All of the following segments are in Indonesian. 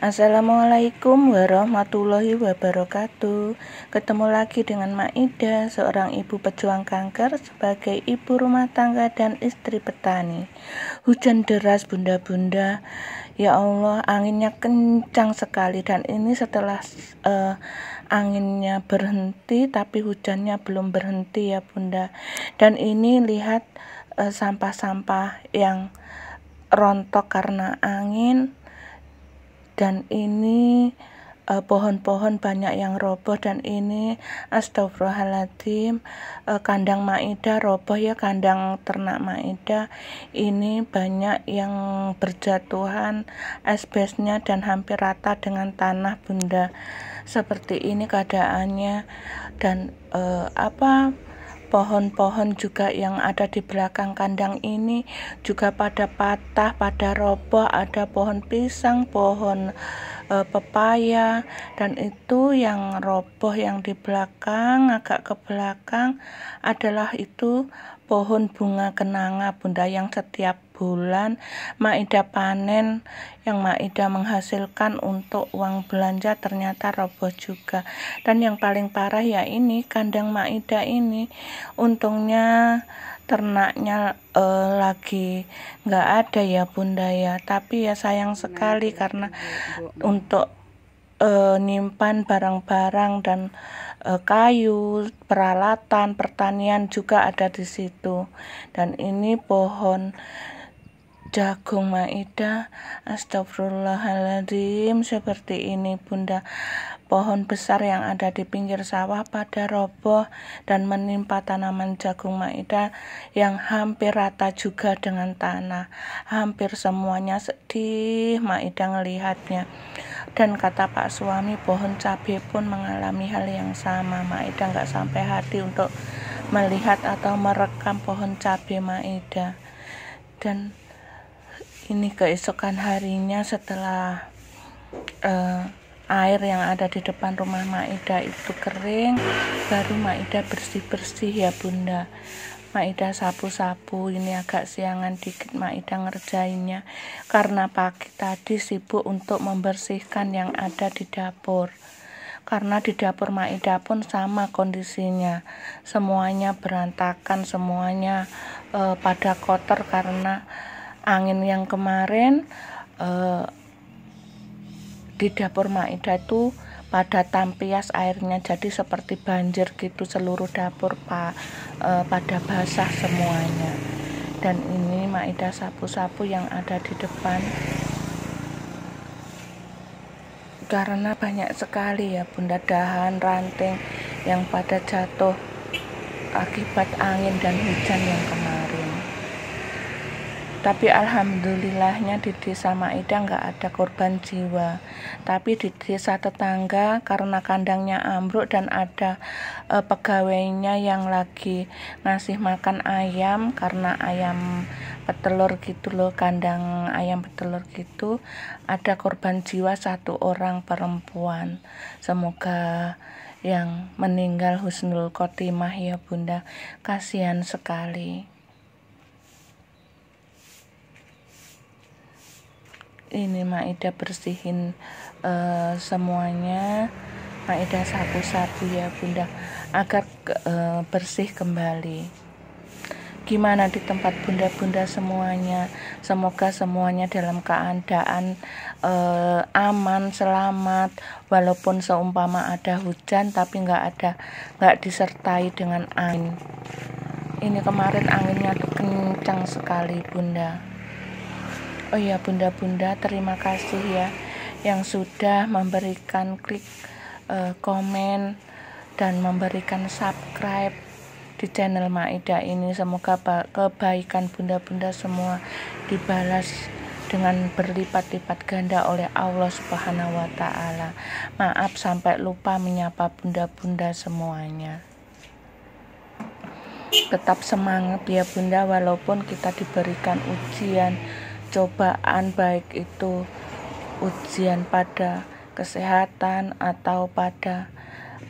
Assalamualaikum warahmatullahi wabarakatuh Ketemu lagi dengan Maida, seorang ibu pejuang kanker sebagai ibu rumah tangga dan istri petani Hujan deras bunda-bunda, ya Allah anginnya kencang sekali Dan ini setelah uh, anginnya berhenti tapi hujannya belum berhenti ya bunda Dan ini lihat eh, sampah-sampah uh, sampah -sampah yang rontok karena angin dan ini eh, pohon-pohon banyak yang roboh dan ini astagfirullahaladzim eh, kandang maida roboh ya kandang ternak maida ini banyak yang berjatuhan asbesnya dan hampir rata dengan tanah bunda seperti ini keadaannya dan eh, apa pohon-pohon juga yang ada di belakang kandang ini juga pada patah pada roboh ada pohon pisang pohon e, pepaya dan itu yang roboh yang di belakang agak ke belakang adalah itu pohon bunga kenanga bunda yang setiap bulan Maida panen yang Maida menghasilkan untuk uang belanja ternyata roboh juga dan yang paling parah ya ini kandang Maida ini untungnya ternaknya uh, lagi nggak ada ya bunda ya tapi ya sayang sekali karena untuk uh, nyimpan barang-barang dan uh, kayu, peralatan pertanian juga ada di situ. Dan ini pohon jagung maida astagfirullahaladzim seperti ini bunda pohon besar yang ada di pinggir sawah pada roboh dan menimpa tanaman jagung maida yang hampir rata juga dengan tanah hampir semuanya sedih maida melihatnya dan kata pak suami pohon cabai pun mengalami hal yang sama maida nggak sampai hati untuk melihat atau merekam pohon cabai maida dan ini keesokan harinya setelah uh, air yang ada di depan rumah Maida itu kering baru Maida bersih-bersih ya bunda Maida sapu-sapu ini agak siangan dikit Maida ngerjainnya karena pagi tadi sibuk untuk membersihkan yang ada di dapur karena di dapur Maida pun sama kondisinya semuanya berantakan semuanya uh, pada kotor karena angin yang kemarin eh, di dapur Maida itu pada tampias airnya jadi seperti banjir gitu seluruh dapur pak eh, pada basah semuanya dan ini Maida sapu-sapu yang ada di depan karena banyak sekali ya bunda dahan ranting yang pada jatuh akibat angin dan hujan yang kemarin tapi alhamdulillahnya di desa Maeda nggak ada korban jiwa tapi di desa tetangga karena kandangnya ambruk dan ada e, pegawainya yang lagi ngasih makan ayam karena ayam petelur gitu loh kandang ayam petelur gitu ada korban jiwa satu orang perempuan semoga yang meninggal Husnul Khotimah ya Bunda kasihan sekali ini Maeda bersihin uh, semuanya Maeda sapu-sapu ya Bunda agar uh, bersih kembali gimana di tempat bunda-bunda semuanya semoga semuanya dalam keadaan uh, aman selamat walaupun seumpama ada hujan tapi nggak ada nggak disertai dengan angin ini kemarin anginnya kencang sekali bunda Oh iya bunda-bunda terima kasih ya yang sudah memberikan klik uh, komen dan memberikan subscribe di channel Maida ini. Semoga kebaikan bunda-bunda semua dibalas dengan berlipat-lipat ganda oleh Allah Subhanahu wa taala. Maaf sampai lupa menyapa bunda-bunda semuanya tetap semangat ya bunda walaupun kita diberikan ujian cobaan baik itu ujian pada kesehatan atau pada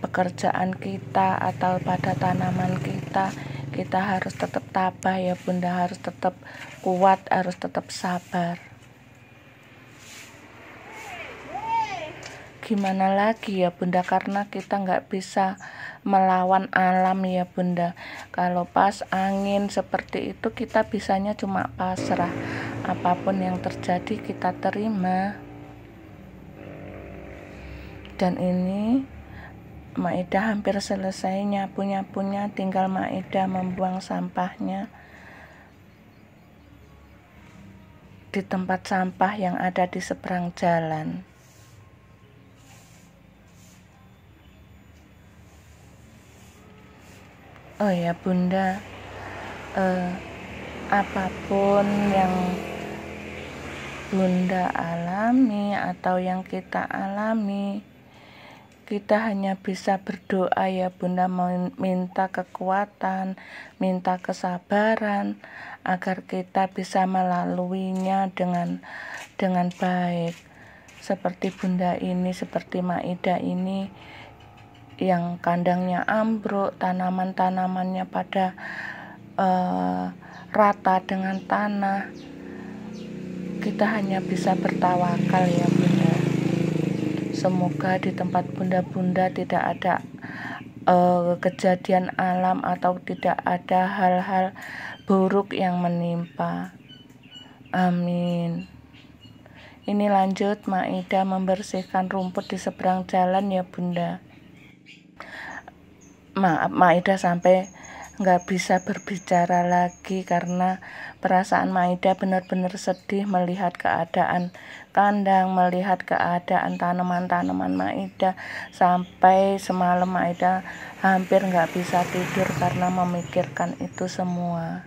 pekerjaan kita atau pada tanaman kita kita harus tetap tabah ya bunda harus tetap kuat harus tetap sabar gimana lagi ya bunda karena kita nggak bisa melawan alam ya bunda kalau pas angin seperti itu kita bisanya cuma pasrah apapun yang terjadi kita terima dan ini Maeda hampir selesai nyapu-nyapunya tinggal Maeda membuang sampahnya di tempat sampah yang ada di seberang jalan Oh ya bunda eh, apapun yang Bunda alami atau yang kita alami kita hanya bisa berdoa ya Bunda minta kekuatan, minta kesabaran agar kita bisa melaluinya dengan dengan baik. Seperti Bunda ini, seperti Maida ini yang kandangnya ambruk, tanaman-tanamannya pada uh, rata dengan tanah kita hanya bisa bertawakal ya bunda semoga di tempat bunda-bunda tidak ada uh, kejadian alam atau tidak ada hal-hal buruk yang menimpa amin ini lanjut Maida membersihkan rumput di seberang jalan ya bunda maaf Maida sampai nggak bisa berbicara lagi karena Perasaan Maida benar-benar sedih melihat keadaan kandang, melihat keadaan tanaman-tanaman Maida. Sampai semalam Maida hampir nggak bisa tidur karena memikirkan itu semua.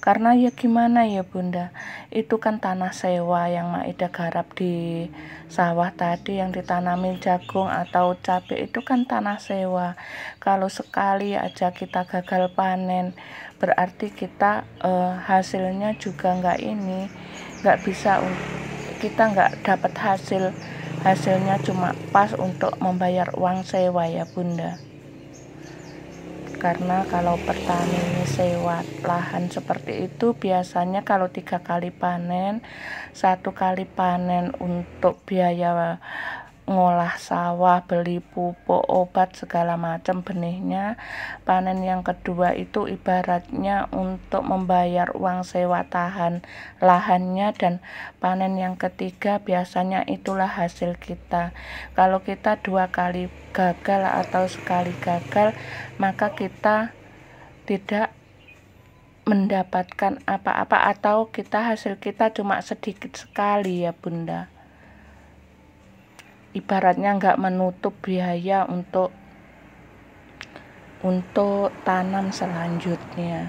Karena ya gimana ya Bunda, itu kan tanah sewa yang Maida garap di sawah tadi yang ditanami jagung atau cabai itu kan tanah sewa. Kalau sekali aja kita gagal panen, berarti kita eh, hasilnya juga nggak ini, nggak bisa kita nggak dapat hasil hasilnya cuma pas untuk membayar uang sewa ya bunda karena kalau petani sewa lahan seperti itu biasanya kalau tiga kali panen satu kali panen untuk biaya ngolah sawah, beli pupuk, obat segala macam benihnya. Panen yang kedua itu ibaratnya untuk membayar uang sewa tahan lahannya dan panen yang ketiga biasanya itulah hasil kita. Kalau kita dua kali gagal atau sekali gagal, maka kita tidak mendapatkan apa-apa atau kita hasil kita cuma sedikit sekali ya Bunda ibaratnya nggak menutup biaya untuk untuk tanam selanjutnya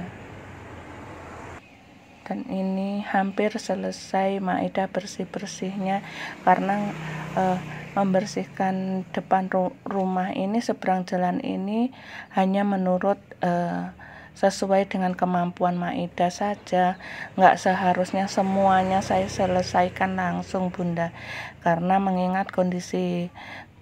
dan ini hampir selesai maeda bersih-bersihnya karena eh, membersihkan depan ru rumah ini seberang jalan ini hanya menurut eh, sesuai dengan kemampuan Maida saja. Nggak seharusnya semuanya saya selesaikan langsung Bunda, karena mengingat kondisi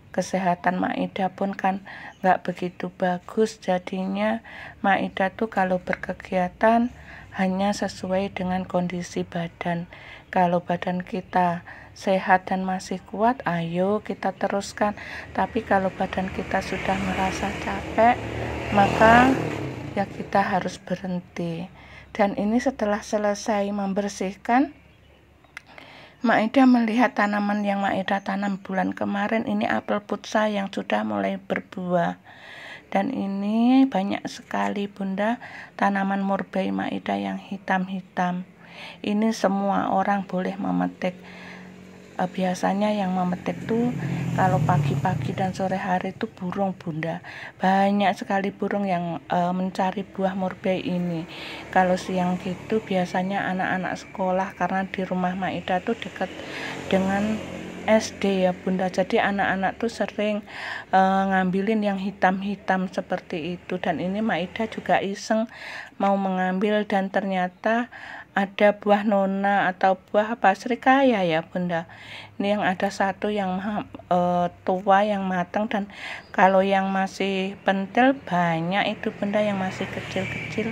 kesehatan Maida pun kan nggak begitu bagus jadinya Maida tuh kalau berkegiatan hanya sesuai dengan kondisi badan kalau badan kita sehat dan masih kuat ayo kita teruskan tapi kalau badan kita sudah merasa capek maka ya kita harus berhenti. Dan ini setelah selesai membersihkan, Maeda melihat tanaman yang Maeda tanam bulan kemarin ini apel putsa yang sudah mulai berbuah. Dan ini banyak sekali bunda tanaman murbei Maeda yang hitam-hitam. Ini semua orang boleh memetik Eh, biasanya yang memetik tuh kalau pagi-pagi dan sore hari itu burung bunda banyak sekali burung yang e, mencari buah murbei ini kalau siang gitu biasanya anak-anak sekolah karena di rumah Maida tuh dekat dengan SD ya bunda jadi anak-anak tuh sering e, ngambilin yang hitam-hitam seperti itu dan ini Maida juga iseng mau mengambil dan ternyata ada buah nona atau buah apa serikaya ya bunda ini yang ada satu yang uh, tua yang matang dan kalau yang masih pentil banyak itu bunda yang masih kecil-kecil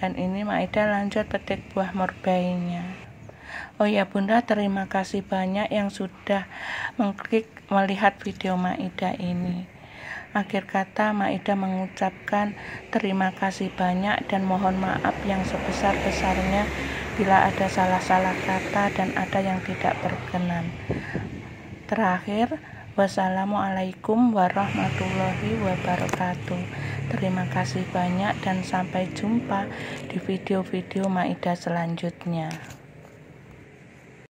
dan ini Maida lanjut petik buah morbainya oh ya bunda terima kasih banyak yang sudah mengklik melihat video Maida ini Akhir kata, Maida mengucapkan terima kasih banyak dan mohon maaf yang sebesar-besarnya bila ada salah-salah kata dan ada yang tidak berkenan. Terakhir, wassalamualaikum warahmatullahi wabarakatuh. Terima kasih banyak dan sampai jumpa di video-video Maida selanjutnya.